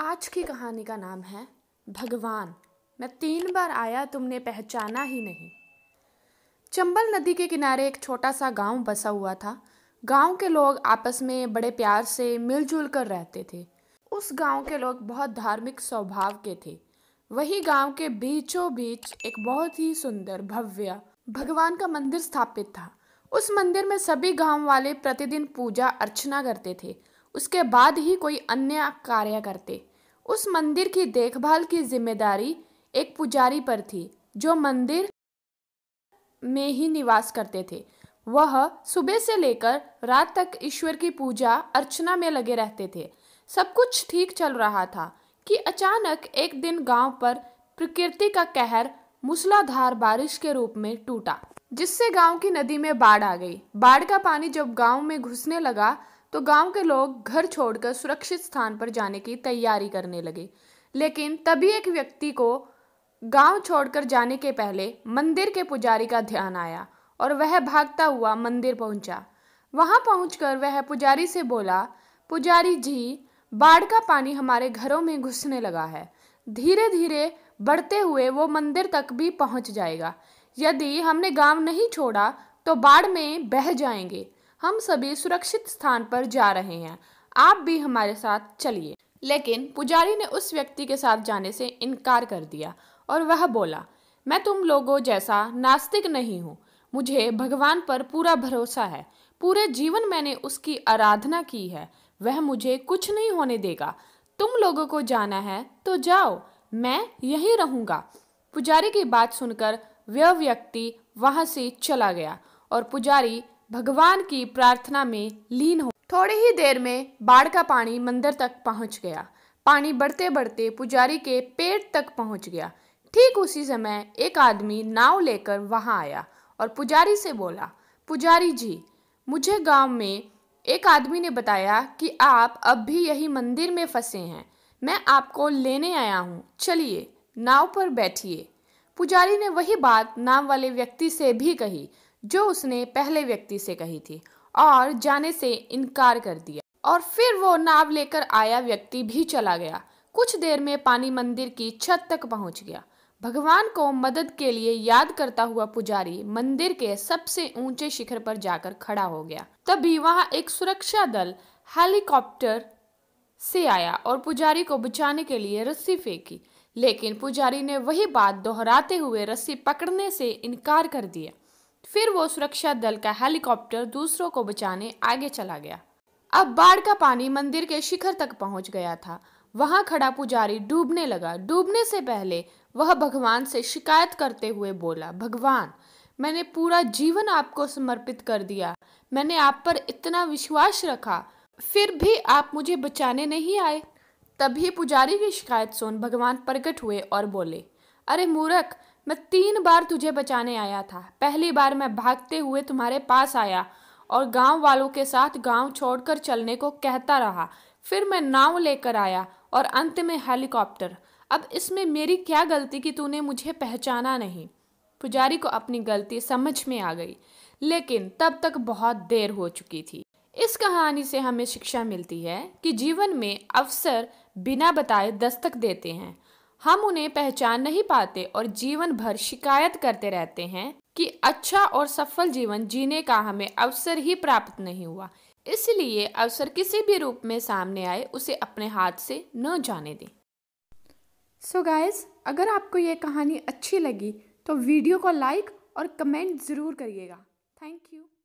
आज की कहानी का नाम है भगवान मैं तीन बार आया तुमने पहचाना ही नहीं चंबल नदी के किनारे एक छोटा सा गांव बसा हुआ था गांव के लोग आपस में बड़े प्यार से मिलजुल कर रहते थे उस गांव के लोग बहुत धार्मिक स्वभाव के थे वही गांव के बीचों बीच एक बहुत ही सुंदर भव्य भगवान का मंदिर स्थापित था उस मंदिर में सभी गांव वाले प्रतिदिन पूजा अर्चना करते थे उसके बाद ही कोई अन्य कार्य करते उस मंदिर की देखभाल की जिम्मेदारी एक पुजारी पर थी जो मंदिर में ही निवास करते थे वह सुबह से लेकर रात तक ईश्वर की पूजा अर्चना में लगे रहते थे सब कुछ ठीक चल रहा था कि अचानक एक दिन गांव पर प्रकृति का कहर मूसलाधार बारिश के रूप में टूटा जिससे गांव की नदी में बाढ़ आ गई बाढ़ का पानी जब गांव में घुसने लगा तो गांव के लोग घर छोड़कर सुरक्षित स्थान पर जाने की तैयारी करने लगे लेकिन तभी एक व्यक्ति को गांव छोड़कर जाने के पहले मंदिर के पुजारी का ध्यान आया और वह भागता हुआ मंदिर पहुंचा वहां पहुंचकर वह पुजारी से बोला पुजारी जी बाढ़ का पानी हमारे घरों में घुसने लगा है धीरे धीरे बढ़ते हुए वो मंदिर तक भी पहुंच जाएगा यदि हमने गांव नहीं छोड़ा तो बाढ़ में बह जाएंगे हम सभी सुरक्षित स्थान पर जा रहे हैं आप भी हमारे साथ चलिए लेकिन पुजारी ने उस व्यक्ति के साथ जाने से इनकार कर दिया और वह बोला मैं तुम लोगों जैसा नास्तिक नहीं हूँ मुझे भगवान पर पूरा भरोसा है पूरे जीवन मैंने उसकी आराधना की है वह मुझे कुछ नहीं होने देगा तुम लोगों को जाना है तो जाओ मैं यहीं रहूंगा पुजारी की बात सुनकर वह व्यक्ति वहां से चला गया और पुजारी भगवान की प्रार्थना में लीन हो थोड़ी ही देर में बाढ़ का पानी मंदिर तक पहुंच गया पानी बढ़ते बढ़ते पुजारी के पेट तक पहुंच गया ठीक उसी समय एक आदमी नाव लेकर वहां आया और पुजारी से बोला पुजारी जी मुझे गांव में एक आदमी ने बताया कि आप अब भी यही मंदिर में फंसे हैं मैं आपको लेने आया हूँ चलिए नाव पर बैठिए पुजारी ने वही बात नाम वाले व्यक्ति से भी कही जो उसने पहले व्यक्ति से कही थी और जाने से इनकार कर दिया और फिर वो नाव लेकर आया व्यक्ति भी चला गया कुछ देर में पानी मंदिर की छत तक पहुंच गया भगवान को मदद के लिए याद करता हुआ पुजारी मंदिर के सबसे ऊंचे शिखर पर जाकर खड़ा हो गया तभी वहां एक सुरक्षा दल हेलीकॉप्टर से आया और पुजारी को बचाने के लिए रस्सी फेंकी लेकिन पुजारी ने वही बात दोहराते हुए रस्सी पकड़ने से इनकार कर दिया फिर वो सुरक्षा दल का हेलीकॉप्टर दूसरों को बचाने आगे चला गया अब बाढ़ का पानी मंदिर के शिखर तक पहुंच गया था वहां खड़ा पुजारी डूबने लगा डूबने से पहले वह भगवान से शिकायत करते हुए बोला भगवान मैंने पूरा जीवन आपको समर्पित कर दिया मैंने आप पर इतना विश्वास रखा फिर भी आप मुझे बचाने नहीं आए तभी पुजारी की शिकायत सुन भगवान प्रकट हुए और बोले अरे मूर्ख मैं तीन बार तुझे बचाने आया था पहली बार मैं भागते हुए तुम्हारे पास आया और गांव वालों के साथ गांव छोड़कर चलने को कहता रहा फिर मैं नाव लेकर आया और अंत में हेलीकॉप्टर अब इसमें मेरी क्या गलती कि तूने मुझे पहचाना नहीं पुजारी को अपनी गलती समझ में आ गई लेकिन तब तक बहुत देर हो चुकी थी इस कहानी से हमें शिक्षा मिलती है कि जीवन में अवसर बिना बताए दस्तक देते हैं हम उन्हें पहचान नहीं पाते और जीवन भर शिकायत करते रहते हैं कि अच्छा और सफल जीवन जीने का हमें अवसर ही प्राप्त नहीं हुआ इसलिए अवसर किसी भी रूप में सामने आए उसे अपने हाथ से न जाने दें सो so गाइस अगर आपको ये कहानी अच्छी लगी तो वीडियो को लाइक और कमेंट ज़रूर करिएगा थैंक यू